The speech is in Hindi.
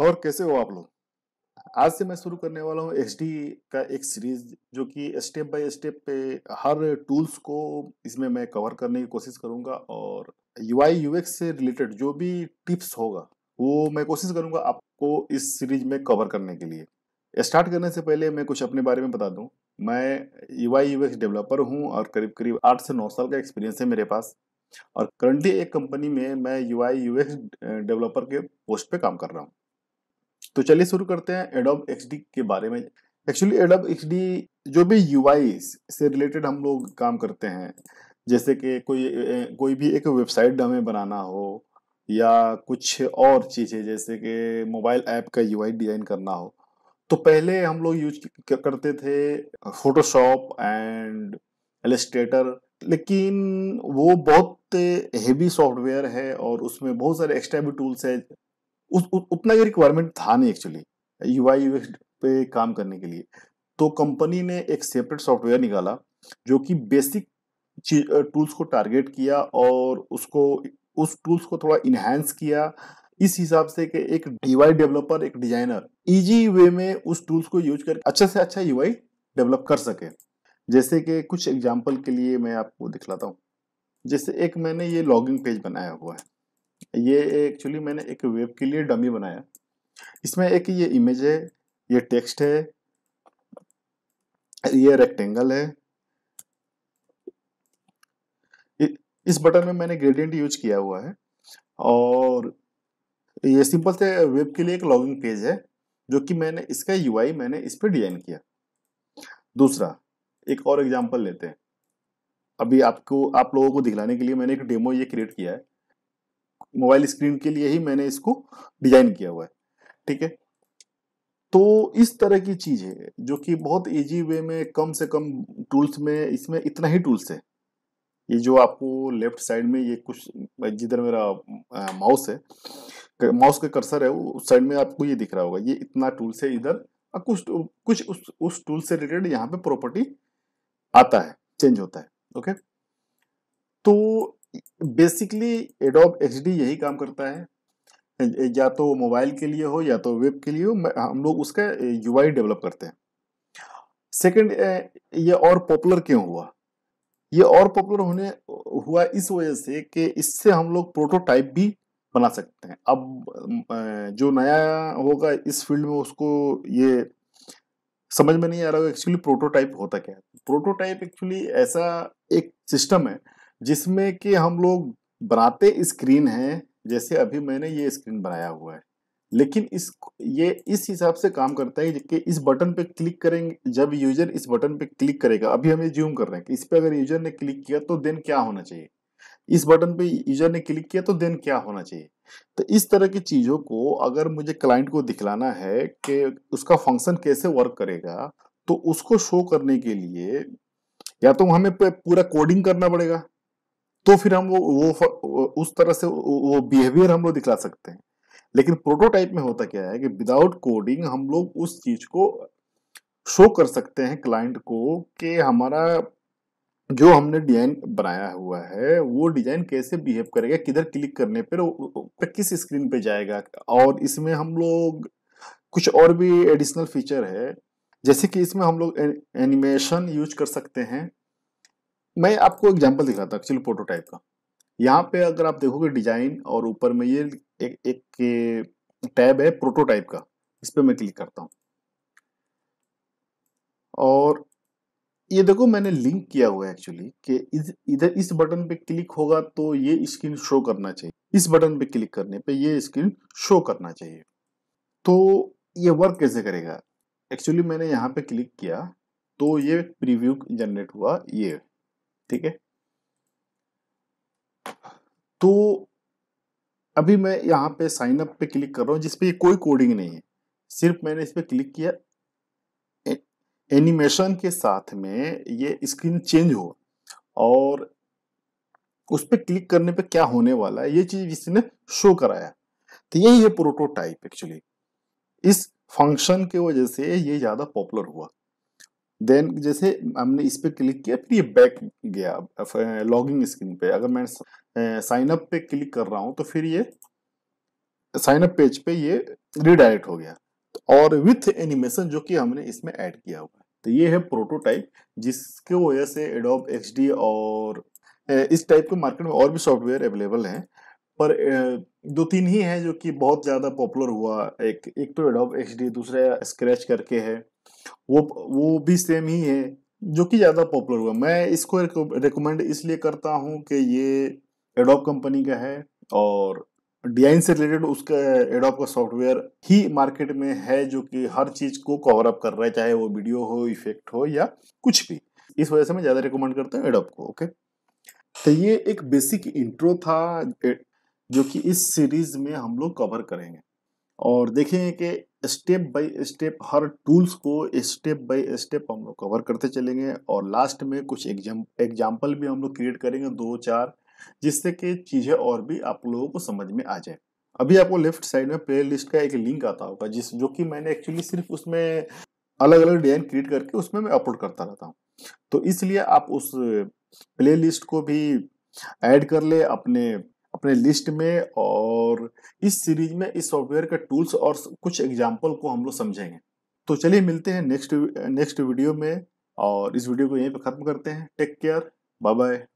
और कैसे हो आप लोग आज से मैं शुरू करने वाला हूँ एच का एक सीरीज जो कि स्टेप बाय स्टेप पे हर टूल्स को इसमें मैं कवर करने की कोशिश करूंगा और यू आई से रिलेटेड जो भी टिप्स होगा वो मैं कोशिश करूँगा आपको इस सीरीज में कवर करने के लिए स्टार्ट करने से पहले मैं कुछ अपने बारे में बता दूँ मैं यू आई डेवलपर हूँ और करीब करीब आठ से नौ साल का एक्सपीरियंस है मेरे पास और करंटली एक कंपनी में मैं यू आई डेवलपर के पोस्ट पे काम कर रहा हूँ तो चलिए शुरू करते हैं एडोब एक्स के बारे में एक्चुअली एडोब एक्स जो भी यू से रिलेटेड हम लोग काम करते हैं जैसे कि कोई कोई भी एक वेबसाइट हमें बनाना हो या कुछ और चीज़ें जैसे कि मोबाइल ऐप का यू डिज़ाइन करना हो तो पहले हम लोग यूज करते थे फोटोशॉप एंड एलिस्ट्रेटर लेकिन वो बहुत हेवी सॉफ्टवेयर है और उसमें बहुत सारे एक्स्ट्रा भी टूल्स हैं उस उ, उतना ही रिक्वायरमेंट था नहीं एक्चुअली यू आई पे काम करने के लिए तो कंपनी ने एक सेपरेट सॉफ्टवेयर निकाला जो कि बेसिक टूल्स को टारगेट किया और उसको उस टूल्स को थोड़ा इन्हेंस किया इस हिसाब से कि एक डीवाई डेवलपर एक डिजाइनर इजी वे में उस टूल्स को यूज करके अच्छे से अच्छा यू डेवलप कर सके जैसे कि कुछ एग्जाम्पल के लिए मैं आपको दिखलाता हूँ जैसे एक मैंने ये लॉगिंग पेज बनाया हुआ है ये एक्चुअली मैंने एक वेब के लिए डमी बनाया इसमें एक ये इमेज है ये टेक्स्ट है ये रेक्टेंगल है इस बटन में मैंने ग्रेडियंट यूज किया हुआ है और ये सिंपल से वेब के लिए एक लॉगिंग पेज है जो कि मैंने इसका यूआई मैंने इस पर डिजाइन किया दूसरा एक और एग्जांपल लेते हैं अभी आपको आप लोगों को दिखलाने के लिए मैंने एक डेमो ये क्रिएट किया है मोबाइल स्क्रीन के लिए ही मैंने इसको डिजाइन किया हुआ है ठीक है तो इस तरह की चीज है जो कि बहुत इजी वे में कम से कम टूल्स में इसमें इतना ही टूल्स है ये जो आपको लेफ्ट साइड में ये कुछ जिधर मेरा माउस है माउस का कर्सर है उस साइड में आपको ये दिख रहा होगा ये इतना टूल्स है इधर कुछ कुछ उस उस टूल से रिलेटेड यहाँ पे प्रॉपर्टी आता है चेंज होता है ओके तो बेसिकली एडोब एच यही काम करता है या तो मोबाइल के लिए हो या तो वेब के लिए हो हम लोग उसका यू डेवलप करते हैं सेकंड ये और पॉपुलर क्यों हुआ ये और पॉपुलर होने हुआ इस वजह से कि इससे हम लोग प्रोटोटाइप भी बना सकते हैं अब जो नया होगा इस फील्ड में उसको ये समझ में नहीं आ रहा होगा एक्चुअली प्रोटोटाइप होता क्या है प्रोटोटाइप एक्चुअली ऐसा एक सिस्टम है जिसमें कि हम लोग बनाते स्क्रीन है जैसे अभी मैंने ये स्क्रीन बनाया हुआ है लेकिन इस ये इस हिसाब से काम करता है कि इस बटन पे क्लिक करेंगे जब यूजर इस बटन पे क्लिक करेगा अभी हम ये ज्यूम कर रहे हैं कि इस पे अगर यूजर ने क्लिक किया तो देन क्या होना चाहिए इस बटन पे यूजर ने क्लिक किया तो देन क्या होना चाहिए तो इस तरह की चीज़ों को अगर मुझे क्लाइंट को दिखलाना है कि उसका फंक्शन कैसे वर्क करेगा तो उसको शो करने के लिए या तो हमें पूरा कोडिंग करना पड़ेगा तो फिर हम वो वो उस तरह से वो बिहेवियर हम लोग दिखला सकते हैं लेकिन प्रोटोटाइप में होता क्या है कि विदाउट कोडिंग हम लोग उस चीज को शो कर सकते हैं क्लाइंट को कि हमारा जो हमने डिजाइन बनाया हुआ है वो डिजाइन कैसे बिहेव करेगा किधर क्लिक करने पर किस स्क्रीन पे जाएगा और इसमें हम लोग कुछ और भी एडिशनल फीचर है जैसे कि इसमें हम लोग एनिमेशन यूज कर सकते हैं मैं आपको एग्जाम्पल दिखाता एक्चुअली प्रोटोटाइप का यहाँ पे अगर आप देखोगे डिजाइन और ऊपर में ये एक एक टैब है प्रोटोटाइप का इस पर मैं क्लिक करता हूँ और ये देखो मैंने लिंक किया हुआ है एक्चुअली कि इधर इस बटन पे क्लिक होगा तो ये स्क्रीन शो करना चाहिए इस बटन पे क्लिक करने पे ये स्क्रीन शो करना चाहिए तो ये वर्क कैसे करेगा एक्चुअली मैंने यहाँ पे क्लिक किया तो ये प्रीव्यू जनरेट हुआ ये ठीक है तो अभी मैं यहां पे साइन अप पे क्लिक कर रहा हूं जिसपे कोई कोडिंग नहीं है सिर्फ मैंने इस पर क्लिक किया ए, एनिमेशन के साथ में ये स्क्रीन चेंज हुआ और उस पर क्लिक करने पे क्या होने वाला है ये चीज इसने शो कराया तो यही है प्रोटोटाइप एक्चुअली इस फंक्शन के वजह से ये ज़्यादा पॉपुलर हुआ देन जैसे हमने इस पर क्लिक किया फिर ये बैक गया लॉगिंग स्क्रीन पे अगर मैं साइन अप पे क्लिक कर रहा हूँ तो फिर ये साइन अप पेज पे ये रिडायरेक्ट हो गया और विथ एनिमेशन जो कि हमने इसमें ऐड किया हुआ है तो ये है प्रोटोटाइप जिसके वजह से एडोब एच और इस टाइप के मार्केट में और भी सॉफ्टवेयर अवेलेबल हैं पर दो तीन ही हैं जो कि बहुत ज़्यादा पॉपुलर हुआ एक एक तो एडोब एच दूसरा स्क्रैच करके है वो वो भी सेम ही है जो कि ज़्यादा पॉपुलर हुआ मैं इसको रिकमेंड इसलिए करता हूँ कि ये एडोप कंपनी का है और डिजाइन से रिलेटेड उसका एडोप का सॉफ्टवेयर ही मार्केट में है जो कि हर चीज़ को कवर अप कर रहा है चाहे वो वीडियो हो इफेक्ट हो या कुछ भी इस वजह से मैं ज़्यादा रिकमेंड करता हूँ एडोप को ओके तो ये एक बेसिक इंट्रो था जो कि इस सीरीज में हम लोग कवर करेंगे और देखेंगे कि स्टेप बाय स्टेप हर टूल्स को स्टेप बाय स्टेप हम लोग कवर करते चलेंगे और लास्ट में कुछ एग्जाम एग्जाम्पल भी हम लोग क्रिएट करेंगे दो चार जिससे कि चीज़ें और भी आप लोगों को समझ में आ जाए अभी आपको लेफ्ट साइड में प्ले लिस्ट का एक लिंक आता होगा जिस जो कि मैंने एक्चुअली सिर्फ उसमें अलग अलग डिजाइन क्रिएट करके उसमें मैं अपलोड करता रहता हूँ तो इसलिए आप उस प्ले लिस्ट को भी ऐड कर ले अपने अपने लिस्ट में और इस सीरीज में इस सॉफ्टवेयर के टूल्स और कुछ एग्जाम्पल को हम लोग समझेंगे तो चलिए मिलते हैं नेक्स्ट नेक्स्ट वीडियो में और इस वीडियो को यहीं पर ख़त्म करते हैं टेक केयर बाय बाय